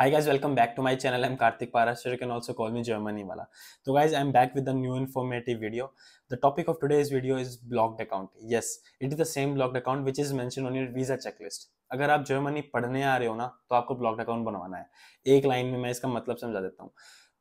Hi guys, welcome back to my channel. I'm Karthik Parashar. You can also call me Germany Wala. So guys, I'm back with a new informative video. The topic of today's video is blocked account. Yes, it is the same blocked account which is mentioned on your visa checklist. अगर आप Germany पढ़ने आ रहे हो ना तो आपको blocked account बनवाना है एक लाइन में मैं इसका मतलब समझा देता हूँ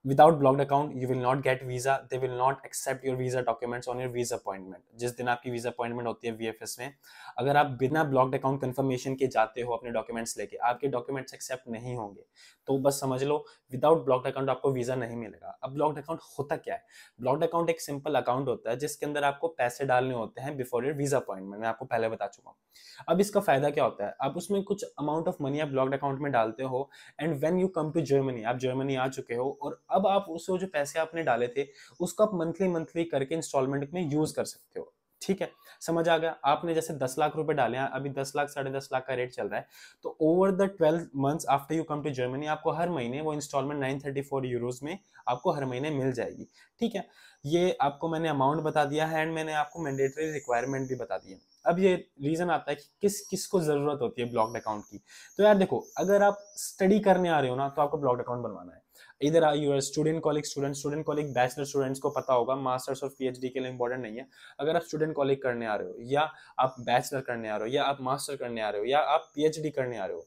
without blocked account you will not get visa they will not accept your visa documents on your visa appointment जिस दिन आपकी वीजा अपॉइंटमेंट होती है वीएफएस में अगर आप बिना ब्लॉक्ड अकाउंट कंफर्मेशन के जाते हो अपने डॉक्यूमेंट्स लेके आपके डॉक्यूमेंट्स एक्सेप्ट नहीं होंगे तो बस समझ लो विदाउट ब्लॉक्ड अकाउंट आपको वीजा नहीं मिलेगा अब ब्लॉक्ड अकाउंट होता क्या है ब्लॉक्ड अकाउंट एक सिंपल अकाउंट होता है जिसके अंदर आपको पैसे डालने होते हैं बिफोर योर वीजा अपॉइंटमेंट मैं आपको पहले बता चुका हूँ अब इसका फायदा क्या होता है आप उसमें कुछ अमाउंट ऑफ मनी आप ब्लॉक्ड अकाउंट में डालते हो and when you come to Germany आप जर्मनी आ चुके हो और अब आप उसको जो पैसे आपने डाले थे उसको आप मंथली मंथली करके इंस्टॉलमेंट में यूज कर सकते हो ठीक है समझ आ गया आपने जैसे दस लाख रुपए डाले हैं अभी दस लाख साढ़े दस लाख का रेट चल रहा है तो over the twelve months after you come to Germany आपको हर महीने वो instalment nine thirty four euros में आपको हर महीने मिल जाएगी ठीक है ये आपको मैंने अमाउंट बता दिया है एंड मैंने आपको मैंडेटरी रिक्वायरमेंट भी बता दिया अब ये रीज़न आता है कि किस किस को ज़रूरत होती है ब्लॉक्ड अकाउंट की तो यार देखो अगर आप स्टडी करने आ रहे हो ना तो आपको ब्लॉक्ड अकाउंट बनवाना है इधर your student college student student college bachelor students को पता होगा मास्टर्स और पीएचडी के लिए इंपॉर्टेंट नहीं है अगर आप स्टूडेंट कॉलेज करने आ रहे हो या आप बैचलर करने आ रहे हो या आप मास्टर करने आ रहे हो या आप पीएचडी करने आ रहे हो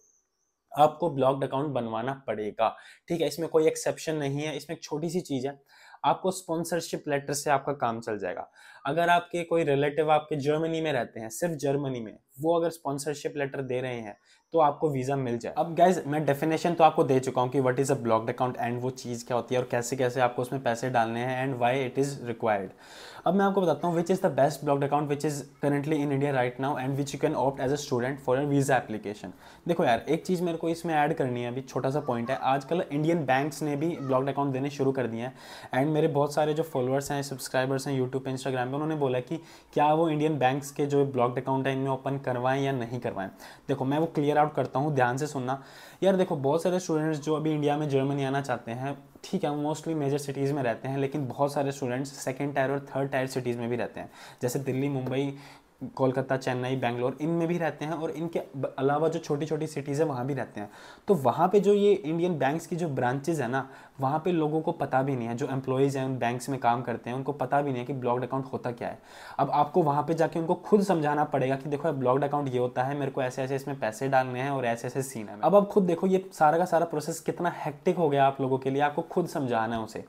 आपको ब्लॉक्ड अकाउंट बनवाना पड़ेगा ठीक है इसमें कोई एक्सेप्शन नहीं है इसमें एक छोटी सी चीज़ है आपको स्पॉन्सरशिप लेटर से आपका काम चल जाएगा अगर आपके कोई रिलेटिव आपके जर्मनी में रहते हैं सिर्फ जर्मनी में वो अगर स्पॉन्सरशिप लेटर दे रहे हैं तो आपको वीज़ा मिल जाए अब गैज मैं डेफिनेशन तो आपको दे चुका हूँ कि what is a blocked account and वो चीज़ क्या होती है और कैसे कैसे आपको उसमें पैसे डालने हैं and why it is required अब मैं आपको बताता हूँ which is the best blog account which is currently in India right now and which you can opt as a student for visa application देखो यार एक चीज़ मेरे को इसमें ऐड करनी है अभी छोटा सा पॉइंट है आजकल इंडियन बैंक्स ने भी ब्लॉक अकाउंट देने शुरू कर दिए हैं एंड मेरे बहुत सारे जो फॉलोअर्स हैं सब्सक्राइबर्स हैं यूट्यूब पर इंस्टाग्राम पर उन्होंने बोला कि क्या वो इंडियन बैंक्स के जो ब्लॉग अकाउंट है इनमें ओपन करवाएं या नहीं करवाएं देखो मैं वो क्लियर आउट करता हूँ ध्यान से सुनना यार देखो बहुत सारे स्टूडेंट्स जो अभी इंडिया में जर्मनी आना चाहते हैं ठीक है मोस्टली मेजर सिटीज़ में रहते हैं लेकिन बहुत सारे स्टूडेंट्स सेकेंड टायर और थर्ड टायर सिटीज़ में भी रहते हैं जैसे दिल्ली मुंबई कोलकाता चेन्नई बैंगलोर इन में भी रहते हैं और इनके अलावा जो छोटी छोटी सिटीज़ हैं वहाँ भी रहते हैं तो वहाँ पे जो ये इंडियन बैंक्स की जो ब्रांचेज़ है ना वहाँ पे लोगों को पता भी नहीं है जो एम्प्लॉयज़ हैं उन बैंक्स में काम करते हैं उनको पता भी नहीं है कि ब्लॉक्ड अकाउंट होता क्या है अब आपको वहाँ पे जाके उनको खुद समझाना पड़ेगा कि देखो ब्लॉक्ड अकाउंट ये होता है मेरे को ऐसे ऐसे इसमें पैसे डालने हैं और ऐसे ऐसे सीन है अब आप खुद देखो ये सारा का सारा प्रोसेस कितना हैक्टिक हो गया आप लोगों के लिए आपको खुद समझाना है उसे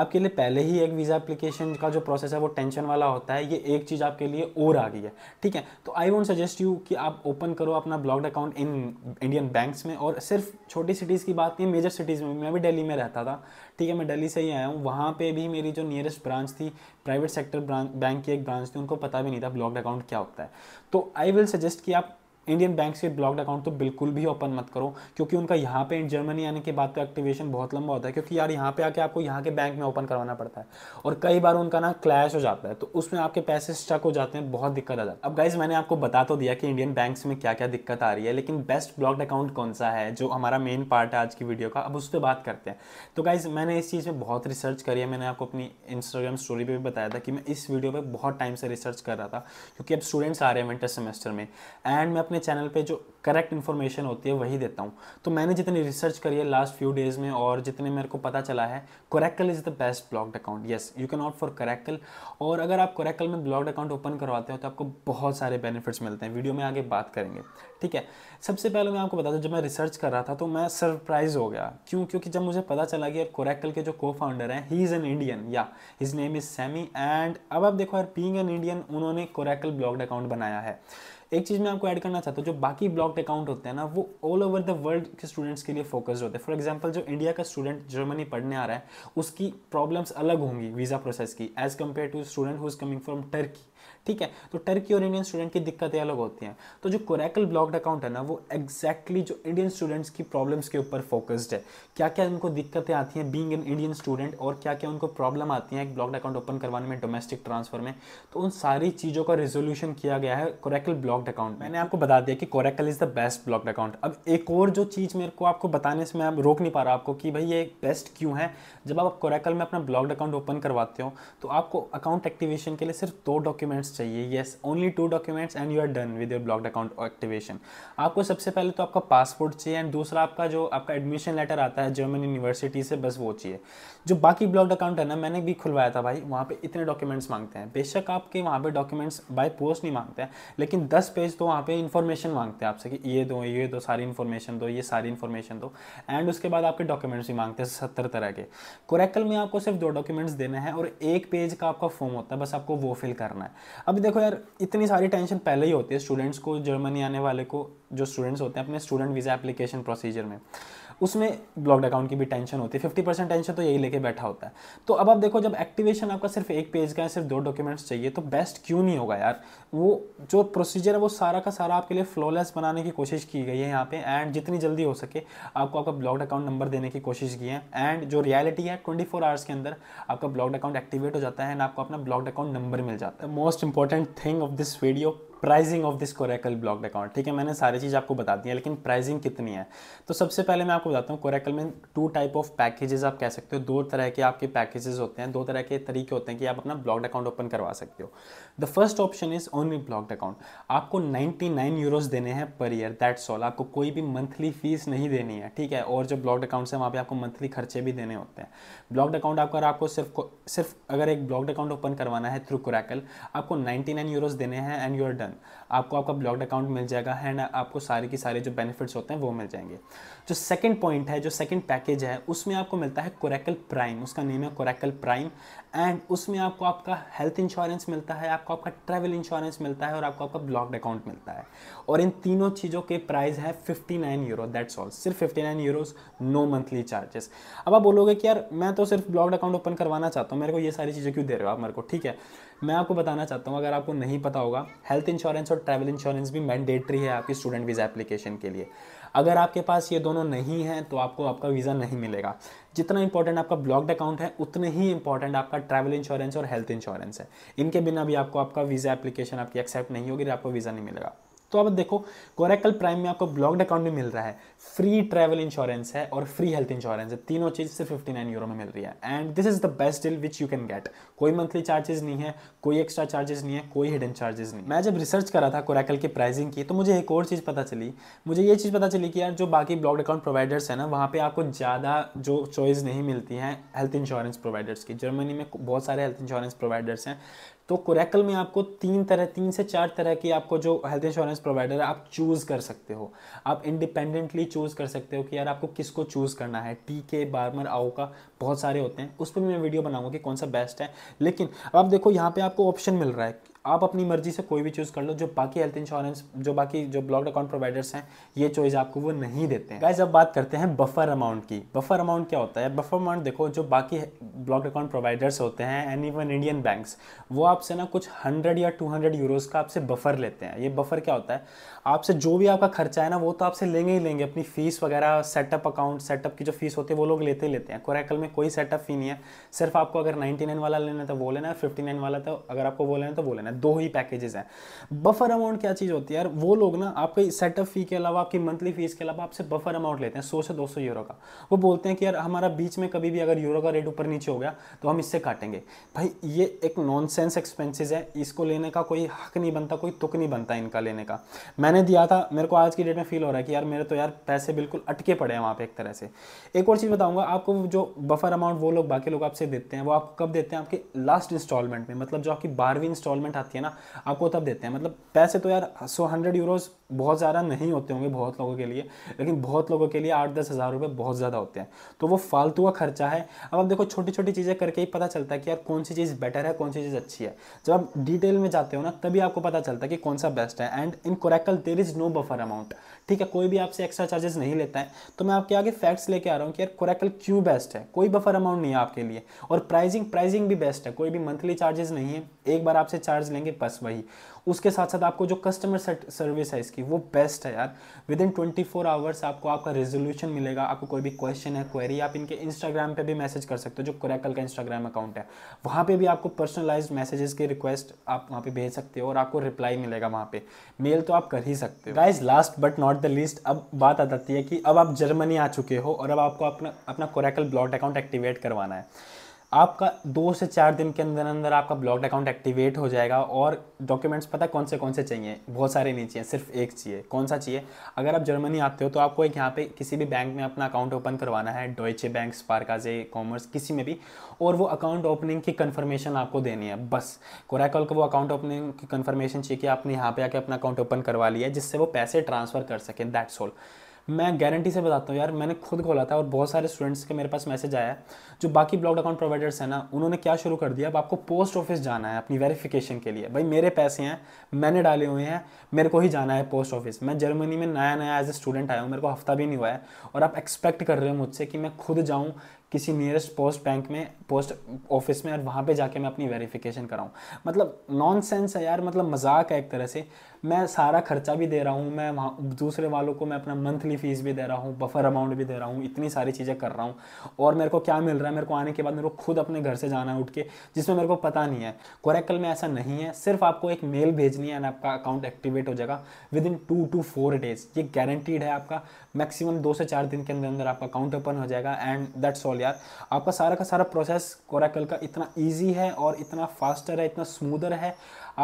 आपके लिए पहले ही एक वीज़ा एप्लीकेशन का जो प्रोसेस है वो टेंशन वाला होता है ये एक चीज़ आपके लिए और आ गई है ठीक है तो आई वोट सजेस्ट यू कि आप ओपन करो अपना blocked account in Indian banks में और सिर्फ छोटी सिटीज़ की बात नहीं मेजर सिटीज़ में मैं भी दिल्ली में रहता था था ठीक है मैं दिल्ली से ही आया हूँ वहाँ पे भी मेरी जो नियरेस्ट ब्रांच थी प्राइवेट सेक्टर बैंक की एक ब्रांच थी उनको पता भी नहीं था ब्लॉक अकाउंट क्या होता है तो आई विल सजेस्ट कि आप इंडियन बैंक से ब्लॉक्ड अकाउंट तो बिल्कुल भी ओपन मत करो क्योंकि उनका यहाँ पे जर्मनी आने के बाद का एक्टिवेशन बहुत लंबा होता है क्योंकि यार यहाँ पे आके आपको यहाँ के बैंक में ओपन करवाना पड़ता है और कई बार उनका ना क्लैश हो जाता है तो उसमें आपके पैसे स्टक हो जाते हैं बहुत दिक्कत आ जाती है अब गाइज मैंने आपको बता तो दिया कि इंडियन बैंक में क्या क्या दिक्कत आ रही है लेकिन बेस्ट ब्लॉक्ड अकाउंट कौन सा है जो हमारा मेन पार्ट है आज की वीडियो का अब उस पर बात करते हैं तो गाइज मैंने इस चीज़ में बहुत रिसर्च करी है मैंने आपको अपनी इंस्टाग्राम स्टोरी पर भी बताया था कि मैं इस वीडियो पर बहुत टाइम से रिसर्च कर रहा था क्योंकि अब स्टूडेंट्स आ रहे हैं विंटर सेमेस्टर में एंड मैं अपने अपने चैनल पे जो करेक्ट इन्फॉर्मेशन होती है वही देता हूँ तो मैंने जितनी रिसर्च करी है लास्ट फ्यू डेज़ में और जितने मेरे को पता चला है Coracle is the best blocked account yes you can opt for Coracle और अगर आप कोरेक्ल में ब्लॉक्ड अकाउंट ओपन करवाते हो तो आपको बहुत सारे बेनिफिट्स मिलते हैं वीडियो में आगे बात करेंगे ठीक है सबसे पहले मैं आपको बता दूँ जब मैं रिसर्च कर रहा था तो मैं सरप्राइज हो गया क्यों क्योंकि जब मुझे पता चला कि यार कोरेक्कल के जो को फाउंडर हैं ही इज़ एन इंडियन या his name is Sammy and अब आप देखो यार बींग एन इंडियन उन्होंने कोरेक्कल ब्लॉक्ड अकाउंट बनाया है एक चीज़ मैं आपको ऐड करना चाहता हूँ जो बाकी ब्लॉक्ड अकाउंट होते हैं ना वो ऑल ओवर द वर्ल्ड के स्टूडेंट्स के लिए फोकस्ड होते हैं फॉर एग्जाम्पल जो इंडिया का स्टूडेंट जर्मनी पढ़ने आ रहा है उसकी प्रॉब्लम्स अलग होंगी वीज़ा प्रोसेस की as compared to student who is coming from Turkey ठीक है तो टर्की और इंडियन स्टूडेंट की दिक्कतें अलग होती हैं तो जो कोरेकल ब्लॉक्ड अकाउंट है ना वो एग्जैक्टली exactly जो इंडियन स्टूडेंट्स की प्रॉब्लम्स के ऊपर फोकस्ड है क्या क्या उनको दिक्कतें आती हैं बींग एन इंडियन स्टूडेंट और क्या क्या उनको प्रॉब्लम आती हैं एक ब्लॉक्ड अकाउंट ओपन करवाने में डोमेस्टिक ट्रांसफर में तो उन सारी चीज़ों का रिजोल्यूशन किया गया है कोरेकल ब्लॉक्ड अकाउंट मैंने आपको बता दिया कि Coracle is the best blocked account अब एक और जो चीज़ मेरे को आपको बताने से मैं रोक नहीं पा रहा आपको कि भाई ये बेस्ट क्यों है जब आप कोरेकल में अपना ब्लॉक्ड अकाउंट ओपन करवाते हो तो आपको अकाउंट एक्टिवेशन के लिए सिर्फ दो डॉक्यूमेंट डॉक्यूमेंट्स चाहिए yes only two documents and you are done with your block account activation आपको सबसे पहले तो आपका पासपोर्ट चाहिए एंड दूसरा आपका जो आपका एडमिशन लेटर आता है जर्मन यूनिवर्सिटी से बस वो चाहिए जो बाकी ब्लॉक अकाउंट है ना मैंने भी खुलवाया था भाई वहाँ पर इतने डॉक्यूमेंट्स मांगते हैं बेशक आपके वहाँ पर डॉक्यूमेंट्स बाई पोस्ट नहीं मांगते हैं लेकिन दस पेज तो वहाँ पर इन्फॉर्मेशन मांगते हैं आपसे कि ये दो ये दो सारी इन्फॉर्मेशन दो ये सारी इन्फॉर्मेशन दो एंड उसके बाद आपके डॉक्यूमेंट्स भी मांगते हैं सत्तर तरह के कोरेकल में आपको सिर्फ दो डॉक्यूमेंट्स देने हैं और एक पेज का आपका फॉर्म होता है बस आपको वो फिल करना है अभी देखो यार इतनी सारी टेंशन पहले ही होती है स्टूडेंट्स को जर्मनी आने वाले को जो स्टूडेंट्स होते हैं अपने स्टूडेंट वीज़ा एप्लीकेशन प्रोसीजर में उसमें ब्लॉक्ड अकाउंट की भी टेंशन होती है फिफ्टी परसेंट टेंशन तो यही लेके बैठा होता है तो अब आप देखो जब एक्टिवेशन आपका सिर्फ एक पेज का है सिर्फ दो डॉक्यूमेंट्स चाहिए तो बेस्ट क्यों नहीं होगा यार वो जो प्रोसीजर है वो सारा का सारा आपके लिए फ्लॉलेस बनाने की कोशिश की गई है यहाँ पे एंड जितनी जल्दी हो सके आपको आपका ब्लॉक्ड अकाउंट नंबर देने की कोशिश की है एंड जो रियलिटी है ट्वेंटी फोर आवर्स के अंदर आपका ब्लॉक्ड अकाउंट एक्टिवेट हो जाता है एंड आपको अपना ब्लॉक्ड अकाउंट नंबर मिल जाता है most important thing of this video pricing of this Coracle block account ठीक है मैंने सारी चीज़ आपको बता दी है लेकिन प्राइसिंग कितनी है तो सबसे पहले मैं आपको बताता हूँ कोरेकल में टू टाइप ऑफ पैकेजेस आप कह सकते हो दो तरह के आपके पैकेजेस होते हैं दो तरह के तरीके होते हैं कि आप अपना ब्लॉक अकाउंट ओपन करवा सकते हो the first option is only block account आपको नाइन्टी नाइन यूरोज़ देने हैं पर ईयर दैट्स ऑल आपको कोई भी मंथली फीस नहीं देनी है ठीक है और जो ब्लॉक अकाउंट्स हैं वहाँ पर आपको मंथली खर्चे भी देने होते हैं ब्लॉक अकाउंट आपका आपको सिर्फ सिर्फ अगर एक ब्लॉक अकाउंट ओपन करवाना है थ्रू कोरेकल आपको नाइन्टी नाइन यूरोज़ देने हैं and you are done ma'am आपको आपका ब्लॉक्ड अकाउंट मिल जाएगा एंड आपको सारे के सारे जो बेनिफिट्स होते हैं वो मिल जाएंगे जो सेकंड पॉइंट है जो सेकंड पैकेज है उसमें आपको मिलता है कोरेकल प्राइम उसका नेम है कोरेकल प्राइम एंड उसमें आपको आपका हेल्थ इंश्योरेंस मिलता है आपको आपका ट्रैवल इंश्योरेंस मिलता है और आपको आपका ब्लॉक्ड अकाउंट मिलता है और इन तीनों चीज़ों के प्राइस है fifty nine euro that's all सिर्फ fifty nine euro no monthly charges अब आप बोलोगे कि यार मैं तो सिर्फ ब्लॉक्ड अकाउंट ओपन करवाना चाहता हूँ मेरे को ये सारी चीज़ें क्यों दे रहे हो आप मेरे को ठीक है मैं आपको बताना चाहता हूँ अगर आपको नहीं पता होगा हेल्थ इंश्योरेंस और ट्रैवल इंश्योरेंस भी मैंडेटरी है आपकी स्टूडेंट वीज़ा एप्लीकेशन के लिए अगर आपके पास ये दोनों नहीं हैं तो आपको आपका वीज़ा नहीं मिलेगा जितना इंपॉर्टेंट आपका ब्लॉक्ड अकाउंट है उतने ही इंपॉर्टेंट आपका ट्रैवल इंश्योरेंस और हेल्थ इंश्योरेंस है इनके बिना भी आपको आपका वीज़ा एप्लीकेशन आपकी एक्सेप्ट नहीं होगी आपको वीज़ा नहीं मिलेगा तो अब देखो गोरेकल प्राइम में आपको ब्लॉक्ड अकाउंट भी मिल रहा है फ्री ट्रैवल इंश्योरेंस है और फ्री हेल्थ इंश्योरेंस है तीनों चीज़ सिर्फ फिफ्टी नाइन यूरो में मिल रही है and this is the best deal which you can get कोई मंथली चार्जेस नहीं है कोई एक्स्ट्रा चार्जेस नहीं है कोई हिडन चार्जेस नहीं मैं जब रिसर्च करा था कोरेकल की प्राइसिंग की तो मुझे एक और चीज़ पता चली मुझे ये चीज़ पता चली कि यार जो बाकी ब्लॉक्ड अकाउंट प्रोवाइडर्स हैं ना वहाँ पर आपको ज़्यादा जो चॉइस नहीं मिलती है हेल्थ इंश्योरेंस प्रोवाइडर्स की जर्मनी में बहुत सारे हेल्थ इंश्योरेंस प्रोवाइडर्स हैं तो कोरेकल में आपको तीन तरह तीन से चार तरह की आपको जो हेल्थ इंश्योरेंस सर्विस प्रोवाइडर आप चूज़ कर सकते हो आप इंडिपेंडेंटली चूज़ कर सकते हो कि यार आपको किसको चूज़ करना है टी के बार्मर आओ का बहुत सारे होते हैं उस पर भी मैं वीडियो बनाऊंगा कि कौन सा बेस्ट है लेकिन अब आप देखो यहाँ पे आपको ऑप्शन मिल रहा है आप अपनी मर्जी से कोई भी चूज़ कर लो जो बाकी हेल्थ इंश्योरेंस जो बाकी जो ब्लॉक अकाउंट प्रोवाइडर्स हैं ये चॉइस आपको वो नहीं देते हैं गाइज अब बात करते हैं बफर अमाउंट की बफर अमाउंट क्या होता है बफर अमाउंट देखो जो बाकी ब्लॉक अकाउंट प्रोवाइडर्स होते हैं एंड इवन इंडियन बैंक्स वो आपसे ना कुछ हंड्रेड या टू हंड्रेड यूरोज़ का आपसे बफर लेते हैं ये बफर क्या होता है आपसे जो भी आपका खर्चा है ना वो तो आपसे लेंगे ही लेंगे अपनी फीस वगैरह सेटअप अकाउंट सेटअप की जो फीस होती है वो लोग लेते ही लेते हैं कोरेकल में कोई सेटअप फी नहीं है सिर्फ आपको अगर 99 वाला लेना है तो वो लेना है 59 वाला तो अगर आपको वो लेना है तो वो लेना है दो ही पैकेजेस हैं बफर अमाउंट क्या चीज़ होती है यार वो लोग ना आपके सेटअप फी के अलावा आपकी मंथली फीस के अलावा आपसे बफर अमाउंट लेते हैं सौ से दो यूरो का वो बोलते हैं कि यार हमारा बीच में कभी भी अगर यूरो का रेट ऊपर नीचे हो गया तो हम इससे काटेंगे भाई ये एक नॉन सेंस एक्सपेंसिज है इसको लेने का कोई हक नहीं बनता कोई तुक नहीं बनता इनका लेने का मैंने मैंने दिया था मेरे को आज की डेट में फील हो रहा है कि यार मेरे तो यार पैसे बिल्कुल अटके पड़े हैं वहाँ पे एक तरह से एक और चीज़ बताऊँगा आपको जो बफर अमाउंट वो लोग बाकी लोग आपसे देते हैं वो आपको कब देते हैं आपके लास्ट इंस्टॉलमेंट में मतलब जो आपकी बारहवीं इंस्टॉलमेंट आती है ना आपको तब देते हैं मतलब पैसे तो यार सो हंड्रेड यूरोज़ बहुत ज़्यादा नहीं होते होंगे बहुत लोगों के लिए लेकिन बहुत लोगों के लिए आठ दस हज़ार रुपये बहुत ज़्यादा होते हैं तो वो फालतू का खर्चा है अब आप देखो छोटी छोटी चीज़ें करके ही पता चलता है कि यार कौन सी चीज़ बेटर है कौन सी चीज़ अच्छी है जब आप डिटेल में जाते हो ना तभी आपको पता चलता है कि कौन सा बेस्ट है and in Coracle there is no buffer amount ठीक है कोई भी आपसे एक्स्ट्रा चार्जेस नहीं लेता है तो मैं आपके आगे फैक्ट्स लेके आ रहा हूँ कि यार कोरेकल क्यों बेस्ट है कोई बफर अमाउंट नहीं है आपके लिए और प्राइजिंग प्राइजिंग भी बेस्ट है कोई भी मंथली चार्जेस नहीं है एक बार आपसे चार्ज लेंगे बस वही उसके साथ साथ आपको जो कस्टमर सर्विस है इसकी वो बेस्ट है यार within twenty four hours आपको आपका रेजोल्यूशन मिलेगा आपको कोई भी क्वेश्चन है क्वेरी आप इनके इंस्टाग्राम पे भी मैसेज कर सकते हो जो क्रैकल का इंस्टाग्राम अकाउंट है वहाँ पे भी आपको पर्सनलाइज मैसेजेस की रिक्वेस्ट आप वहाँ पे भेज सकते हो और आपको रिप्लाई मिलेगा वहाँ पे मेल तो आप कर ही सकते हो guys last but not the least अब बात आ जाती है कि अब आप जर्मनी आ चुके हो और अब आपको अपना अपना क्रैकल ब्लॉट अकाउंट एक्टिवेट करवाना है आपका दो से चार दिन के अंदर अंदर आपका ब्लॉक अकाउंट एक्टिवेट हो जाएगा और डॉक्यूमेंट्स पता कौन से कौन से चाहिए बहुत सारे नहीं चाहिए सिर्फ एक चाहिए कौन सा चाहिए अगर आप जर्मनी आते हो तो आपको एक यहाँ पे किसी भी बैंक में अपना अकाउंट ओपन करवाना है डोइचे बैंक स्पार्काजे कॉमर्स किसी में भी और वो अकाउंट ओपनिंग की कन्फर्मेशन आपको देनी है बस कोराकॉल का को वो अकाउंट ओपनिंग की कन्फर्मेशन चाहिए कि आपने यहाँ पर आके अपना अकाउंट ओपन करवा लिया जिससे वो पैसे ट्रांसफ़र कर सकें दैट्स ऑल मैं गारंटी से बताता हूँ यार मैंने खुद खोला था और बहुत सारे स्टूडेंट्स के मेरे पास मैसेज आया जो बाकी ब्लॉग अकाउंट प्रोवाइडर्स हैं ना उन्होंने क्या शुरू कर दिया अब आपको पोस्ट ऑफिस जाना है अपनी वेरिफिकेशन के लिए भाई मेरे पैसे हैं मैंने डाले हुए हैं मेरे को ही जाना है पोस्ट ऑफिस मैं जर्मनी में नया नया एज ए स्टूडेंट आया हूँ मेरे को हफ्ता भी नहीं हुआ है और आप एक्सपेक्ट कर रहे हो मुझसे कि मैं खुद जाऊँ किसी नियरेस्ट पोस्ट बैंक में पोस्ट ऑफिस में और वहाँ पे जाके मैं अपनी वेरिफिकेशन कराऊँ मतलब नॉन सेंस है यार मतलब मजाक है एक तरह से मैं सारा खर्चा भी दे रहा हूँ मैं वहाँ दूसरे वालों को मैं अपना मंथली फ़ीस भी दे रहा हूँ बफर अमाउंट भी दे रहा हूँ इतनी सारी चीज़ें कर रहा हूँ और मेरे को क्या मिल रहा है मेरे को आने के बाद मेरे को खुद अपने घर से जाना है उठ के जिसमें मेरे को पता नहीं है कोरेकल में ऐसा नहीं है सिर्फ आपको एक मेल भेजनी है एंड आपका अकाउंट एक्टिवेट हो जाएगा within two two four days ये गारंटीड है आपका मैक्सिमम दो से चार दिन के अंदर अंदर आपका अकाउंट ओपन हो जाएगा एंड दैट्स ऑल यार आपका सारा का सारा प्रोसेस कोरेक्ल का इतना ईजी है और इतना फास्टर है इतना स्मूदर है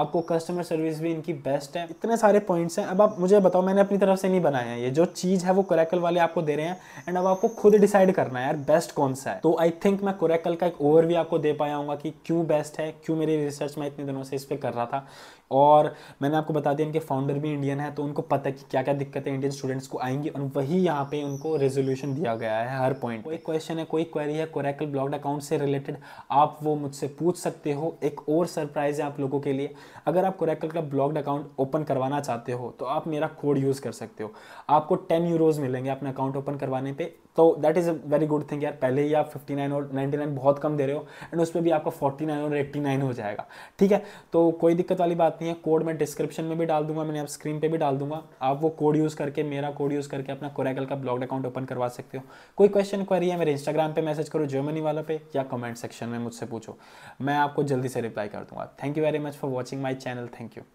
आपको कस्टमर सर्विस भी इनकी बेस्ट है इतने सारे पॉइंट्स हैं अब आप मुझे बताओ मैंने अपनी तरफ से नहीं बनाए हैं ये जो चीज़ है वो कोरेकल वाले आपको दे रहे हैं एंड अब आपको खुद डिसाइड करना है यार बेस्ट कौन सा है तो आई थिंक मैं कोरेकल का एक ओवरव्यू आपको दे पाया हूँ कि क्यों बेस्ट है क्यों मेरी रिसर्च मैं इतने दिनों से इस पर कर रहा था और मैंने आपको बता दिया इनके फाउंडर भी इंडियन है तो उनको पता है कि क्या क्या दिक्कतें इंडियन स्टूडेंट्स को आएंगी और वही यहाँ पे उनको रेजोल्यूशन दिया गया है हर पॉइंट कोई क्वेश्चन है कोई क्वेरी है कोरेकल ब्लॉग अकाउंट से रिलेटेड आप वो मुझसे पूछ सकते हो एक और सरप्राइज़ है आप लोगों के लिए अगर आप कोरेकल का ब्लॉग अकाउंट ओपन करवाना चाहते हो तो आप मेरा कोड यूज़ कर सकते हो आपको टेन यूरोज़ मिलेंगे अपना अकाउंट ओपन करवाने पर तो that is a very good thing यार पहले ही आप 59 और 99 बहुत कम दे रहे हो एंड उसमें भी आपका 49 और 89 हो जाएगा ठीक है तो कोई दिक्कत वाली बात नहीं है कोड मैं डिस्क्रिप्शन में भी डाल दूंगा मैंने आप स्क्रीन पे भी डाल दूंगा आप वो कोड यूज़ करके मेरा कोड यूज़ करके अपना कोरेगल का ब्लॉग अकाउंट ओपन करवा सकते हो कोई क्वेश्चन क्वेरी है मेरे इंस्टाग्राम पर मैसेज करो जर्मनी वाला पर या कमेंट सेक्शन में मुझसे पूछो मैं आपको जल्दी से रिप्लाई कर दूंगा thank you very much for watching my channel thank you